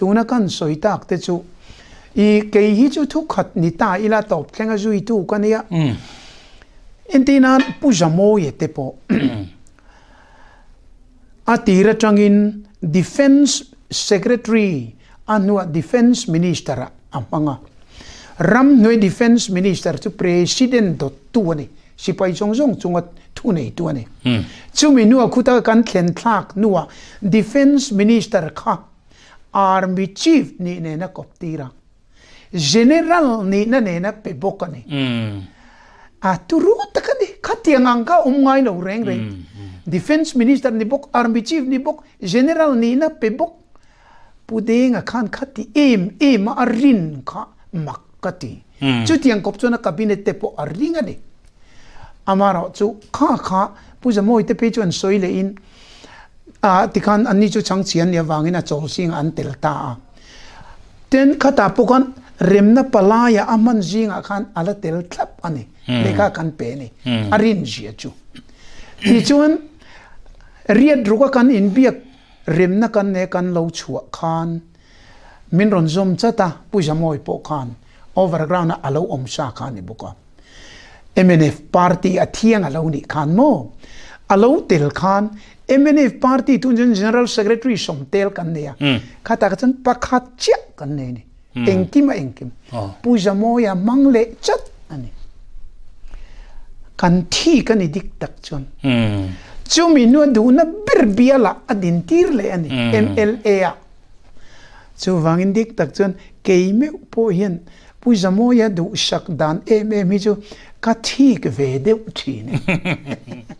tuna kan soi tak te chu i ke hi chu thu khat ni ta ila top tlenga zui tu kan ya intina pu jamo ye te po a tira in defense secretary anua defense minister amanga ram noi defense minister chu president dot tu ani sipai chong chong chungat thu nei tu ani chu mi nu khu ta kan thlen thlak nuwa defense minister kha army chief ni ne na koptira general ni na ne na pebokani mm. a turu takani khatiangang ka umngai no reng reng mm. mm. defense minister ni bok army chief ni bok general ni na pebok pude nga khan khati em em arin kha makkati mm. chu tiang kop chona cabinet te po aringa ni amaro chu kha kha puja moi te pe chon soile in a ah, tikan ani chu chang chian ya wang in a chol sing an tel ta ten khata pokan remna pala ya aman jing a khan ala tel thlap ani hmm. leka kan pe ni hmm. arin ji chu ti chuan ria druka kan in biak remna kan ne kan lo chu khan min ron zom chata pu jamoi po khan overground alo om sha khan ni buka mnf party a thiang alo ni khan mo alo tel khan mnf party tunjan general secretary som tel ya. hmm. kan ne ya kha ta chan pa kha cha kan ne ni engkim engkim pu jamo ya mang le chat ani kan thi kan dik tak chon hmm. chu mi nu du na bir bia la adin tir le ani mla ya, hmm. ya. chu wang in dik tak chon ke me po hin pu jamo ya du shak dan em em mi chu ka thi ve de thi ne